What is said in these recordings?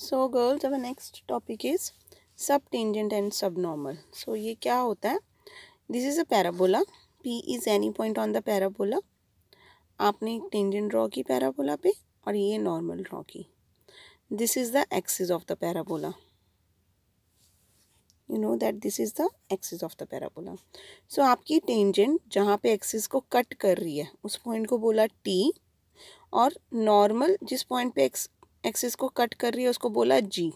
सो girls अब next topic is sub tangent and sub normal so ये क्या होता है this is a parabola P is any point on the parabola आपने एक टेंजेंट ड्रॉ की पैराबोला पे और ये नॉर्मल ड्रॉ की this is the axis of the parabola you know that this is the axis of the parabola so आपकी tangent जहाँ पे एक्सिस को कट कर रही है उस पॉइंट को बोला टी और नॉर्मल जिस पॉइंट पे एक्स एक्सिस को कट कर रही है उसको बोला जी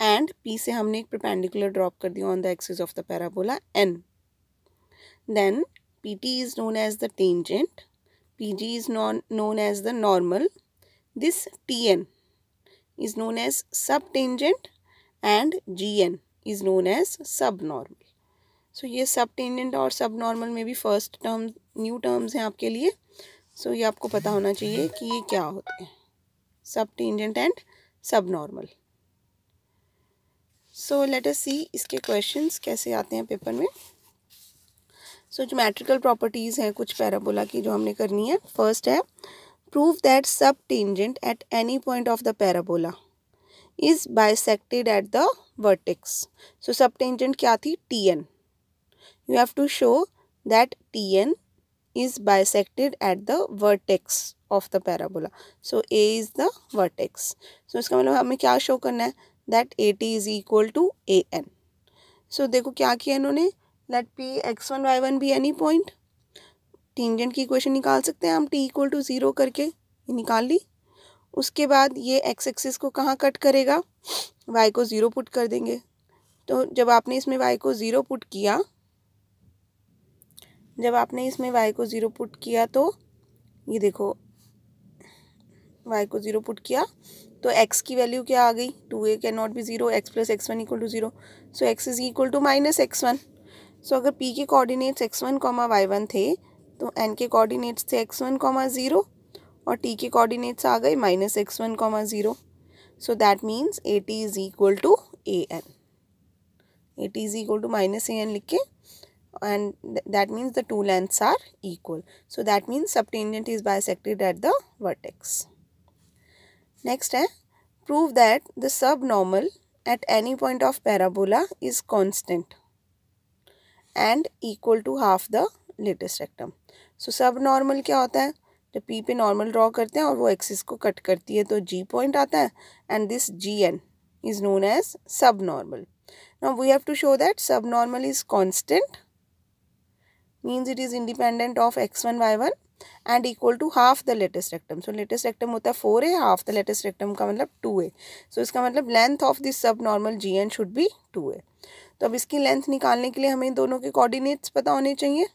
एंड पी से हमने एक प्रपेंडिकुलर ड्रॉप कर दिया on the axis of the parabola N then P T is known as the tangent P G is non known as the normal this T N is known as sub tangent and G N is known as sub normal so ये sub tangent और सब normal में भी first term new terms हैं आपके लिए सो so ये आपको पता होना चाहिए कि ये क्या होते हैं सब and sub normal so let us सी इसके क्वेश्चंस कैसे आते हैं पेपर में सो जो मैट्रिकल प्रॉपर्टीज़ हैं कुछ पैराबोला की जो हमने करनी है फर्स्ट है prove that sub tangent at any point of the parabola is bisected at the vertex so sub tangent क्या थी T N you have to show that T N is bisected at the vertex of the parabola. So A is the vertex. So इसका मतलब हमें क्या show करना है that is equal to A N so देखो क्या किया इन्होंने let P that P x1 y1 be any point. Tangent की इक्वेशन निकाल सकते हैं हम टी इक्वल टू ज़ीरो करके निकाल ली उसके बाद ये एक्स एक्सिस को कहाँ कट करेगा वाई को ज़ीरो पुट कर देंगे तो जब आपने इसमें वाई को ज़ीरो पुट किया जब आपने इसमें वाई को ज़ीरो पुट किया तो ये देखो वाई को ज़ीरो पुट किया तो एक्स की वैल्यू क्या आ गई two A can not be zero X plus x one equal to zero so X is equal to minus X one so अगर पी के coordinates X one comma Y one थे तो N के coordinates थे X one comma zero और T के coordinates आ गए minus X one comma zero so that means A T is equal to A N A T is equal to minus A N लिख के and that means the two lengths are equal. So that means subtangent is bisected at the vertex. Next, eh, prove that the subnormal at any point of parabola is constant and equal to half the latest rectum. So subnormal kya hota hai? The P pe normal draw karte hai aur wo axis ko cut karti hai. G point aata hai and this Gn is known as subnormal. Now we have to show that subnormal is constant means it is independent of X one Y one and equal to half the latus rectum so latus rectum होता है four A half the latus rectum का मतलब two A so इसका मतलब length of this sub normal G N should be two A तो अब इसकी length निकालने के लिए हमें दोनों के कॉर्डिनेट्स पता होने चाहिए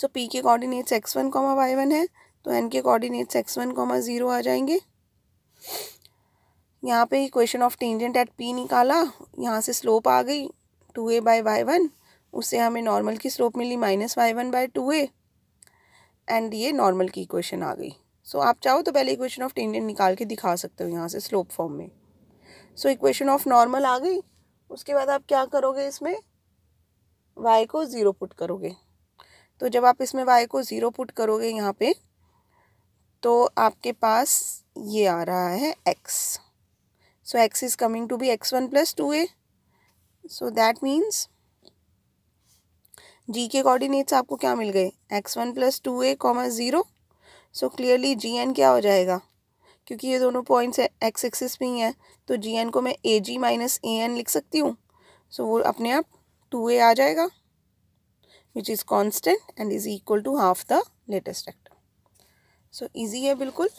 सो पी के coordinates X one comma Y one है तो एन के coordinates X one comma zero आ जाएंगे यहाँ पे equation of tangent at P निकाला यहाँ से स्लोप आ गई two A by Y one उससे हमें नॉर्मल की स्लोप मिली minus Y one by two A and ये नॉर्मल की इक्वेशन आ गई सो so, आप चाहो तो पहले इक्वेशन ऑफ टेंजेंट निकाल के दिखा सकते हो यहाँ से स्लोप फॉर्म में सो इक्वेशन ऑफ नॉर्मल आ गई उसके बाद आप क्या करोगे इसमें वाई को ज़ीरो पुट करोगे तो जब आप इसमें वाई को ज़ीरो पुट करोगे यहाँ पे तो आपके पास ये आ रहा है X so X is coming to be X one plus two A so that means G के कोऑर्डिनेट्स आपको क्या मिल गए X one plus two A comma zero so clearly G N क्या हो जाएगा क्योंकि ये दोनों पॉइंट्स एक्स एक्सिस में ही हैं तो जी एन को मैं ए जी माइनस ए एन लिख सकती हूँ सो so, वो अपने आप टू ए आ जाएगा which is constant and is equal to half the latus rectum so easy है बिल्कुल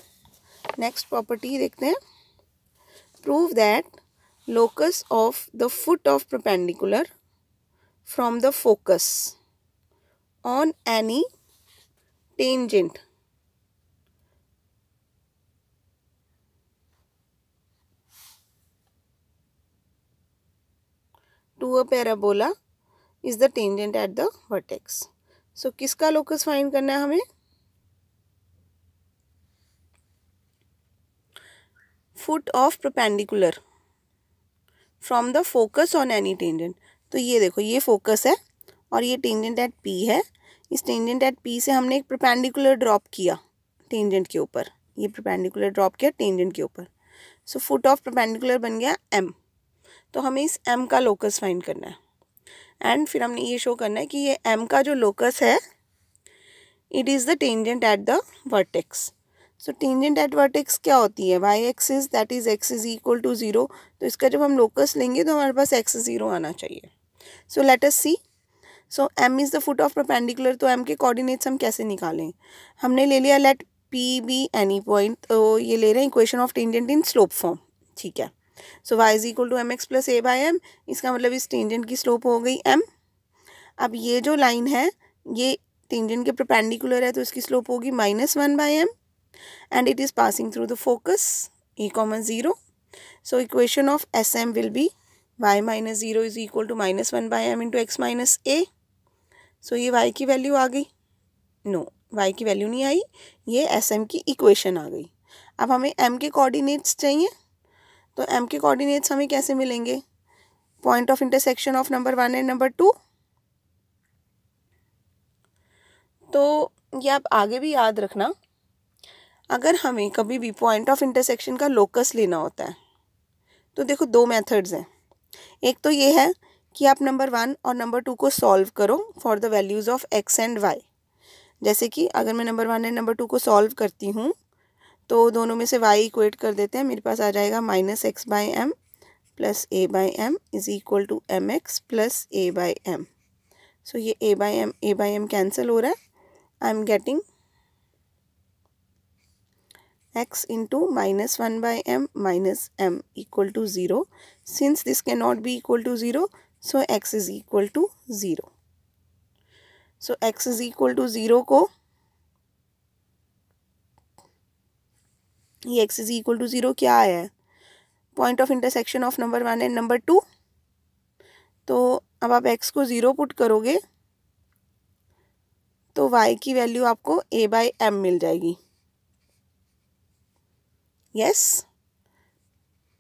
नेक्स्ट प्रॉपर्टी देखते हैं prove that locus of the foot of perpendicular from the focus on any tangent. to a parabola is the tangent at the vertex. So kiska locus find karna hai hame foot of perpendicular from the focus on any tangent. तो ये देखो ये focus है और ये tangent at P है इस tangent at P से हमने एक प्रपेंडिकुलर ड्रॉप किया टेंजेंट के ऊपर ये प्रपेंडिकुलर ड्रॉप किया टेंजेंट के ऊपर सो फुट ऑफ प्रपेंडिकुलर बन गया एम तो हमें इस एम का लोकस फाइंड करना है एंड फिर हमने ये शो करना है कि ये एम का जो लोकस है it is the tangent at the vertex so tangent at vertex क्या होती है Y axis that is X is equal to zero तो इसका जब हम लोकस लेंगे तो हमारे पास एक्स ज़ीरो आना चाहिए so let us see so M is the foot of perpendicular तो एम के कोऑर्डिनेट्स हम कैसे निकालें हमने ले लिया let P be any point तो ये ले रहे हैं equation of tangent in slope form ठीक है so Y is equal to M x plus A by M इसका मतलब इस टेंजेंट की स्लोप हो गई एम अब ये जो लाइन है ये टेंजेंट के परपेंडिकुलर है तो इसकी स्लोप होगी minus one by M and it is passing through the focus A comma zero so equation of S M will be y minus zero is equal to minus one by M into X minus A so ये y की value आ गई no no, y की value नहीं आई ये S M की equation आ गई अब हमें m के कोऑर्डिनेट्स चाहिए तो m के कोऑर्डिनेट्स हमें कैसे मिलेंगे point of intersection of number one and number two तो ये आप आगे भी याद रखना अगर हमें कभी भी पॉइंट ऑफ इंटरसेक्शन का लोकस लेना होता है तो देखो दो मेथड्स हैं एक तो ये है कि आप नंबर वन और नंबर टू को सॉल्व करो for the values of X and Y जैसे कि अगर मैं number one and number two को सॉल्व करती हूँ तो दोनों में से वाई इक्वेट कर देते हैं मेरे पास आ जाएगा minus X by M plus A by M is equal to M x plus A by M so ये A by M A by M cancel हो रहा है I am getting x into minus 1 by m minus m equal to 0. Since this cannot be equal to 0, so x is equal to 0. So x is equal to 0 ko ये x is equal to 0 क्या आया है point of intersection of number one and number two तो अब आप x को 0 put करोगे तो y की वैल्यू आपको a by m मिल जाएगी यस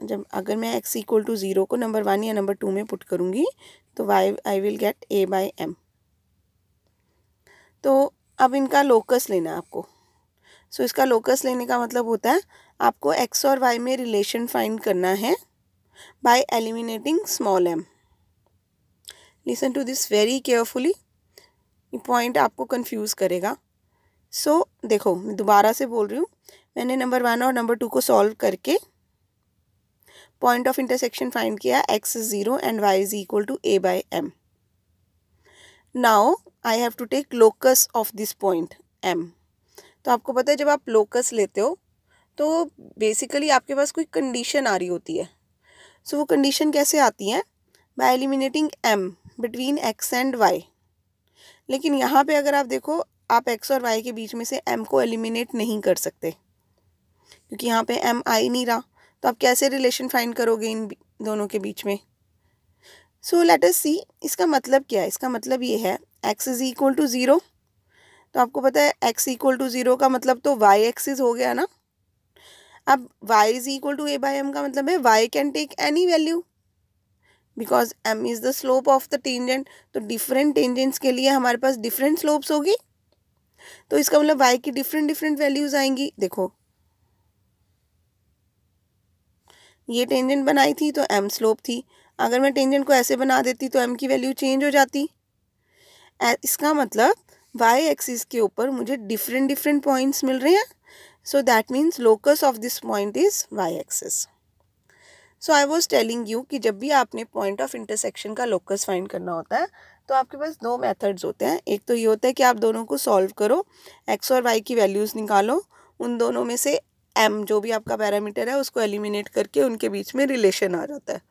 जब अगर मैं एक्स इक्वल टू ज़ीरो को नंबर वन या नंबर टू में पुट करूँगी तो Y I will get A by M तो अब इनका लोकस लेना है आपको सो so, इसका लोकस लेने का मतलब होता है आपको एक्स और वाई में रिलेशन फाइंड करना है by eliminating small M listen to this very carefully ये पॉइंट आपको कंफ्यूज करेगा सो so, देखो मैं दोबारा से बोल रही हूँ मैंने नंबर वन और नंबर टू को सॉल्व करके पॉइंट ऑफ इंटरसेक्शन फाइंड किया x is zero and y is equal to A by m now I have to take locus of this point m तो आपको पता है जब आप लोकस लेते हो तो बेसिकली आपके पास कोई कंडीशन आ रही होती है सो so, वो कंडीशन कैसे आती है by eliminating m between x and y लेकिन यहाँ पे अगर आप देखो आप एक्स और वाई के बीच में से एम को एलिमिनेट नहीं कर सकते क्योंकि यहाँ पे एम आई नहीं रहा तो आप कैसे रिलेशन फाइंड करोगे इन दोनों के बीच में सो लेट अस सी इसका मतलब क्या है इसका मतलब ये है x is equal to zero तो आपको पता है एक्स इक्वल टू ज़ीरो का मतलब तो वाई एक्सिस हो गया ना अब y is equal to A by m का मतलब है y can take any value because m is the slope of the tangent तो डिफरेंट टेंजेंट्स के लिए हमारे पास डिफरेंट स्लोप्स होगी तो इसका मतलब y की डिफरेंट डिफरेंट वैल्यूज़ आएंगी देखो ये टेंजेंट बनाई थी तो एम स्लोप थी अगर मैं टेंजेंट को ऐसे बना देती तो एम की वैल्यू चेंज हो जाती इसका मतलब वाई एक्सिस के ऊपर मुझे डिफरेंट डिफरेंट पॉइंट्स मिल रहे हैं so that means locus of this point is y axis so I was telling you कि जब भी आपने पॉइंट ऑफ इंटरसेक्शन का लोकस फाइंड करना होता है तो आपके पास दो मैथड्स होते हैं एक तो ये होता है कि आप दोनों को सॉल्व करो एक्स और वाई की वैल्यूज़ निकालो उन दोनों में से एम जो भी आपका पैरामीटर है उसको एलिमिनेट करके उनके बीच में रिलेशन आ जाता है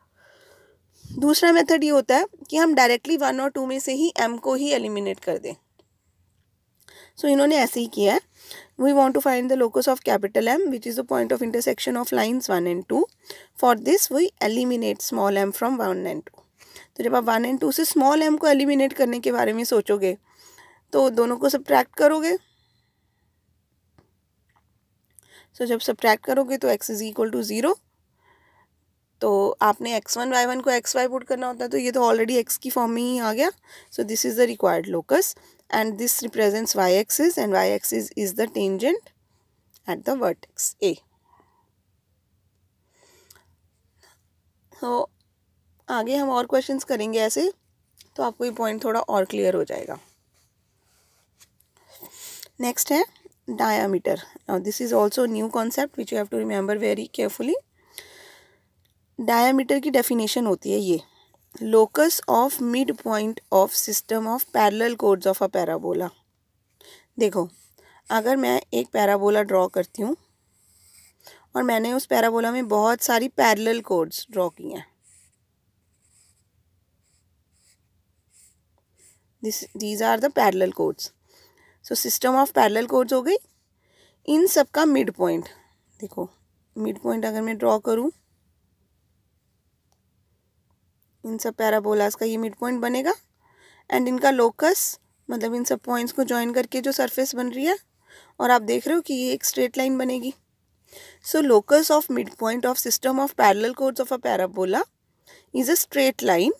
दूसरा मेथड ये होता है कि हम डायरेक्टली वन और टू में से ही एम को ही एलिमिनेट कर दें सो so, इन्होंने ऐसे ही किया है we want to find the locus of capital M which is the point of intersection of lines one and two for this we eliminate small m from one and two तो जब आप one and two से small m को eliminate करने के बारे में सोचोगे तो दोनों को सब्ट्रैक्ट करोगे सो so, जब सब्ट्रैक्ट करोगे तो x is equal to zero तो आपने एक्स वन वाई वन को एक्स वाई पुट करना होता है तो ये तो ऑलरेडी एक्स की फॉर्म में ही आ गया so this is the required locus and this represents y axis and y axis is the tangent at the vertex A तो आगे हम और क्वेश्चंस करेंगे ऐसे तो आपको ये पॉइंट थोड़ा और क्लियर हो जाएगा नेक्स्ट है diameter. Now this is also a new concept which you have to remember very carefully. Diameter ki definition hoti hai ye locus of midpoint of system of parallel chords of a parabola. dekho agar main ek parabola draw karti hu और मैंने उस parabola में बहुत सारी parallel codes draw की हैं this these are the parallel chords so system of parallel chords हो गई इन सब का मिड पॉइंट देखो मिड पॉइंट अगर मैं ड्रॉ करूँ इन सब पैराबोलास का ये मिड पॉइंट बनेगा एंड इनका लोकस मतलब इन सब पॉइंट्स को ज्वाइन करके जो सरफेस बन रही है और आप देख रहे हो कि ये एक स्ट्रेट लाइन बनेगी so locus of mid point of system of parallel chords of a parabola is a straight line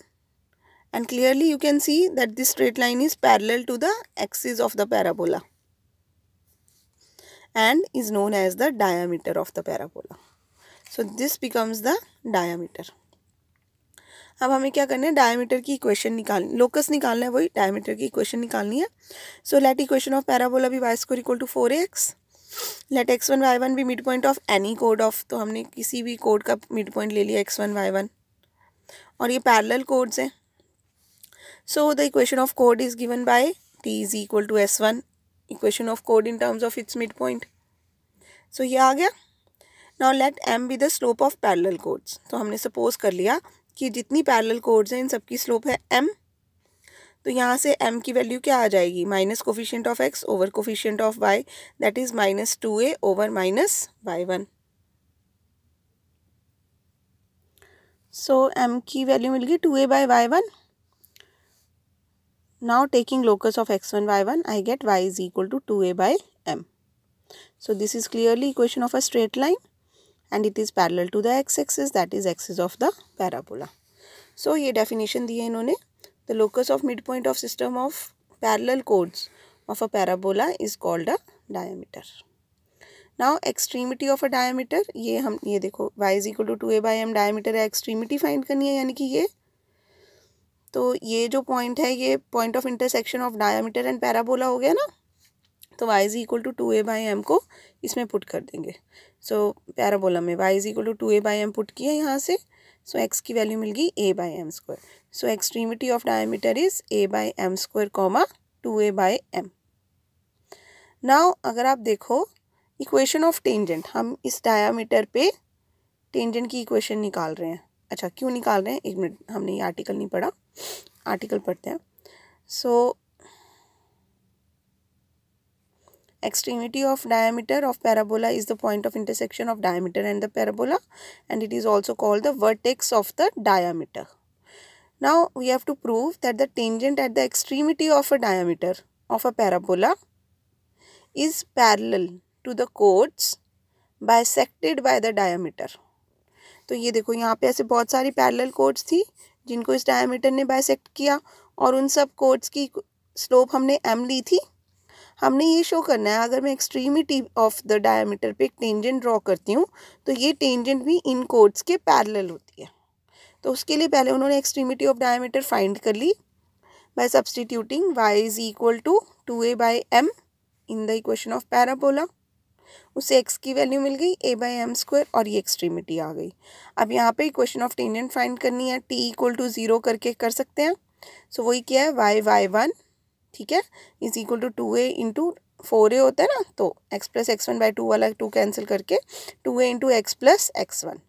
and clearly you can see that this straight line is parallel to the axis of the parabola and is known as the diameter of the parabola. So this becomes the diameter. अब हमें क्या करना है diameter की equation निकालनी locus निकालना है वही डायमीटर की इक्वेशन निकालनी है so let equation of parabola be y square equal to four x let x one Y one be mid point of any कोड ऑफ तो हमने किसी भी कोड का मिड पॉइंट ले लिया एक्स वन वाई वन और ये पैरेलल कोड्स हैं So the equation of chord is given by T is equal to S1. Equation of chord in terms of its midpoint. So ye aa gaya now let m be the slope of parallel chords codes humne suppose kar liya ki jitni parallel chords hain in sab ki slope hai m तो यहाँ से m की value क्या आ जाएगी minus coefficient of x over coefficient of y that is minus two a over minus Y one so m की value मिल गई two A by Y one Now taking locus of x1, y1, I get y is equal to 2a by m. So this is clearly equation of a straight line and it is parallel to the x-axis that is axis of the parabola. So ये definition दी है इन्होंने The locus of midpoint of system of parallel chords of a parabola is called a diameter. Now extremity of a diameter ये हम ये देखो y is equal to two A by m diameter है extremity find करनी है यानी कि ये तो ये जो पॉइंट है ये point of intersection of diameter and parabola हो गया ना तो y is equal to two A by m को इसमें पुट कर देंगे सो so, पैराबोला में y is equal to two A by m put किया यहाँ से सो so, x की वैल्यू मिल गई a by m square so extremity of diameter is a by m square comma two A by m नाव अगर आप देखो equation of tangent हम इस डायामीटर पे टेंजेंट की इक्वेशन निकाल रहे हैं अच्छा क्यों निकाल रहे हैं एक मिनट हमने ये आर्टिकल नहीं पढ़ा आर्टिकल पढ़ते हैं so extremity of diameter of parabola is the point of intersection of diameter and the parabola and it is also called the vertex of the diameter now we have to prove that the tangent at the extremity of a diameter of a parabola is parallel to the chords sected by the diameter तो ये देखो यहाँ पे ऐसे बहुत सारी parallel codes थी जिनको इस डायमीटर ने बाइसेक्ट किया और उन सब कोड्स की स्लोप हमने एम ली थी हमने ये शो करना है अगर मैं एक्सट्रीमिटी ऑफ द डायमीटर पे एक टेंजेंट ड्रॉ करती हूँ तो ये टेंजेंट भी इन कोड्स के पैरेलल होती है तो उसके लिए पहले उन्होंने एक्सट्रीमिटी ऑफ डायमीटर फाइंड कर ली by substituting y is equal to two A by m in the equation of parabola उसे एक्स की वैल्यू मिल गई ए बाई एम स्क्वायर और ये एक्सट्रीमिटी आ गई अब यहाँ पे क्वेश्चन ऑफ टेंजेंट फाइंड करनी है टी इक्वल टू ज़ीरो करके कर सकते हैं सो so, वही क्या है वाई वाई वन ठीक है is equal to two a into four a होता है ना तो x plus x one by two वाला टू कैंसिल करके two a into x plus x one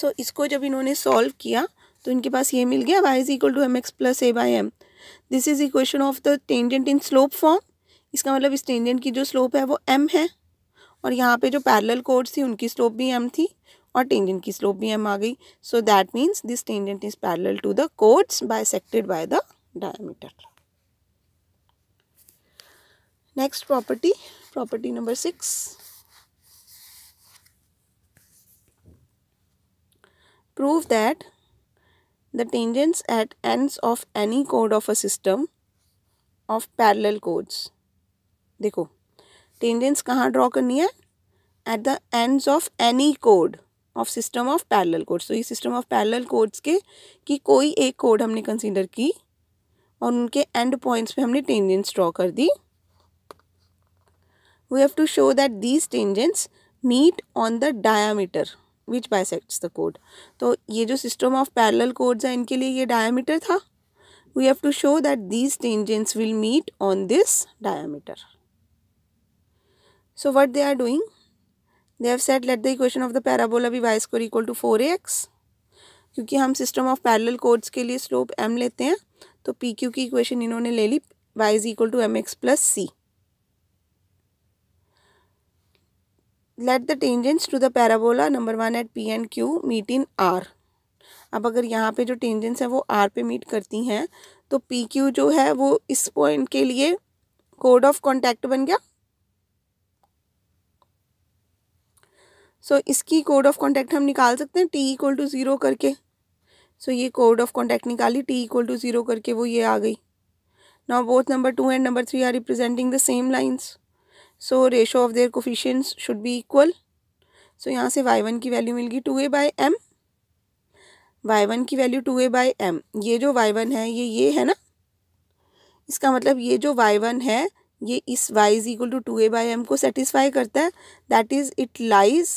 so इसको जब इन्होंने सॉल्व किया तो इनके पास ये मिल गया y is equal to M x plus A by m this is equation of the tangent in slope form इसका मतलब इस टेंजेंट की जो स्लोप है वो एम है और यहाँ पे जो पैरेलल कोर्ड्स थी उनकी स्लोप भी एम थी और टेंजेंट की स्लोप भी एम आ गई so that means this tangent is parallel to the chords bisected by the diameter next property property number six prove that the tangents at ends of any कोड of a system of parallel chords देखो tangents कहाँ draw करनी है at the ends of any कोड of system of parallel chords तो ये system of parallel codes के कि कोई एक कोड हमने कंसीडर की और उनके एंड पॉइंट्स पे हमने टेंजेंस ड्रॉ कर दी we have to show that these tangents meet on the diameter which bisects the कोड तो ये जो सिस्टम ऑफ पैरेलल कोड्स हैं इनके लिए ये डायामीटर था we have to show that these tangents will meet on this diameter So what they are doing? They have said let the equation of the parabola be y square equal to 4ax. क्योंकि हम system of parallel codes के लिए slope M लेते हैं तो P Q की equation इन्होंने ले ली y is equal to M x plus c let the tangents to the parabola number one at P and Q meet in R अब अगर यहाँ पे जो टेंजेंट्स हैं वो आर पे मीट करती हैं तो पी क्यू जो है वो इस पॉइंट के लिए कोड ऑफ कॉन्टैक्ट बन गया सो so, इसकी कोड ऑफ कॉन्टैक्ट हम निकाल सकते हैं टी इक्वल टू ज़ीरो करके सो so, ये कोड ऑफ कॉन्टैक्ट निकाली टी इक्वल टू ज़ीरो करके वो ये आ गई now both number two and number three are representing the same lines so ratio of their coefficients should be equal so यहाँ से वाई वन की वैल्यू मिल गई two A by m y one की value two A by m ये जो Y one है ये ये है ना इसका मतलब ये जो वाई वन है ये इस y is equal to two A by m को सेटिस्फाई करता है that is it lies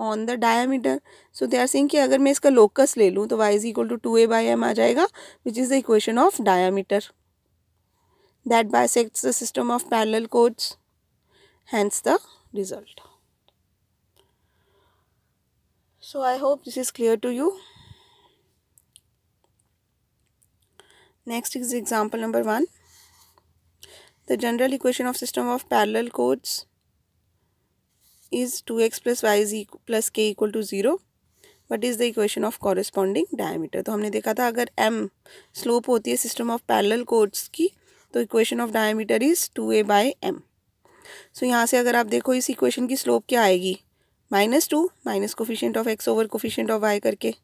on the diameter, so they are saying कि अगर मैं इसका लोकस ले लूँ तो y is equal to two A by m आ जाएगा which is the equation of diameter that bisects the system of parallel chords hence the result. So I hope this is clear to you. Next is example number 1. The general equation of system of parallel chords is two x plus y is plus k equal to zero what is the equation of corresponding diameter तो हमने देखा था अगर M slope होती है system of parallel chords की तो equation of diameter is two a by m so यहाँ से अगर आप देखो इस इक्वेशन की स्लोप क्या आएगी minus two minus coefficient of x over coefficient of y करके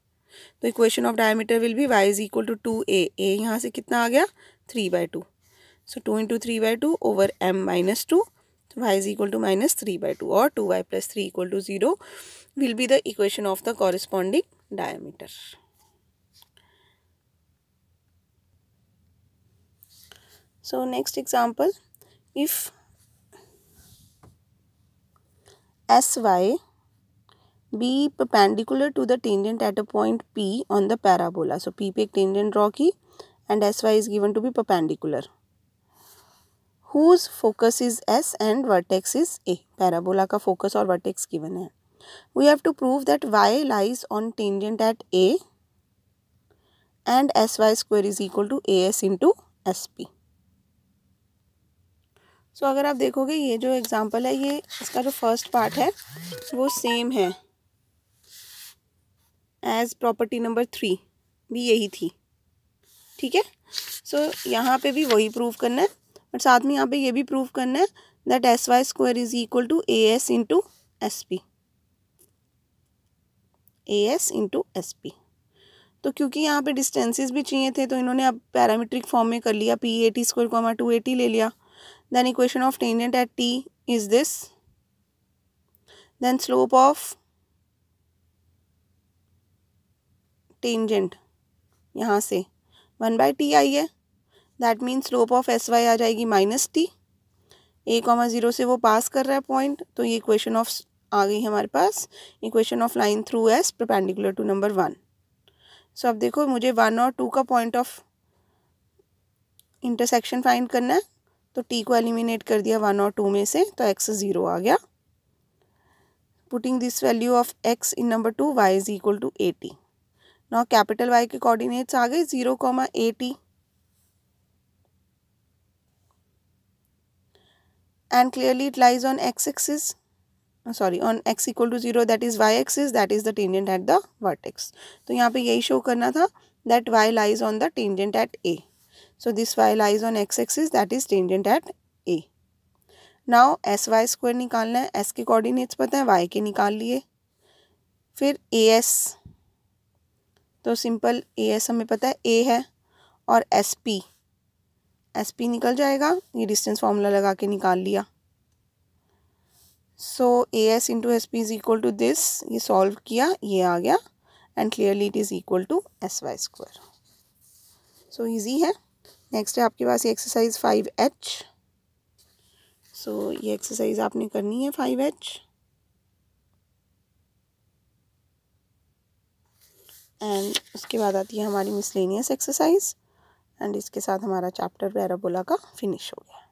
तो equation of diameter will be y is equal to two a a यहाँ से कितना आ गया three by two so two into three by two over m minus two y is equal to minus 3 by 2 or 2y plus 3 equal to 0 will be the equation of the corresponding diameter. So next example, if sy be perpendicular to the tangent at a point P on the parabola. So P P tangent draw and sy is given to be perpendicular. Whose focus is S and vertex is A parabola का focus और vertex given है we have to prove that Y lies on tangent at A and S Y square is equal to A S into S P so अगर आप देखोगे ये जो example है ये इसका जो फर्स्ट पार्ट है वो सेम है एज प्रॉपर्टी नंबर थ्री भी यही थी ठीक है सो so, यहाँ पे भी वही प्रूव करना है बट साथ में यहाँ पे ये भी प्रूव करना है that S Y square is equal to A S into S P A S into S P तो क्योंकि यहाँ पे डिस्टेंसेस भी चाहिए थे तो इन्होंने अब पैरामीट्रिक फॉर्म में कर लिया पी एटी स्क्वायर को हमारा टू एटी ले लिया then equation of tangent at t is this then slope of tangent यहाँ से वन बाई टी आई है that means slope of S Y आ जाएगी minus t a comma zero से वो पास कर रहा है पॉइंट तो ये इक्वेशन ऑफ आ गई हमारे पास equation of line through S perpendicular to number one so अब देखो मुझे वन और टू का पॉइंट ऑफ इंटरसेक्शन फाइंड करना है तो टी को एलिमिनेट कर दिया वन और टू में से तो एक्स ज़ीरो आ गया putting this value of x in number two y is equal to a t now capital Y के कोऑर्डिनेट्स आ गए zero comma a t and clearly it lies on x-axis sorry on x equal to zero that is y axis that is the tangent at the vertex तो यहाँ पे यही show करना था that Y lies on the tangent at A so this Y lies on x axis that is tangent at A now S Y square निकालना है S के coordinates पता है वाई के निकाल लिए फिर ए एस तो सिंपल ए एस हमें पता है ए है और एस पी एस पी निकल जाएगा ये डिस्टेंस फार्मूला लगा के निकाल लिया so A S into S P is equal to this ये सॉल्व किया ये आ गया and clearly it is equal to S Y square so easy है नेक्स्ट है आपके पास ये एक्सरसाइज फाइव एच सो ये एक्सरसाइज आपने करनी है फाइव एच एंड उसके बाद आती है हमारी मिसलेनियस एक्सरसाइज एंड इसके साथ हमारा चैप्टर पैराबोला का फिनिश हो गया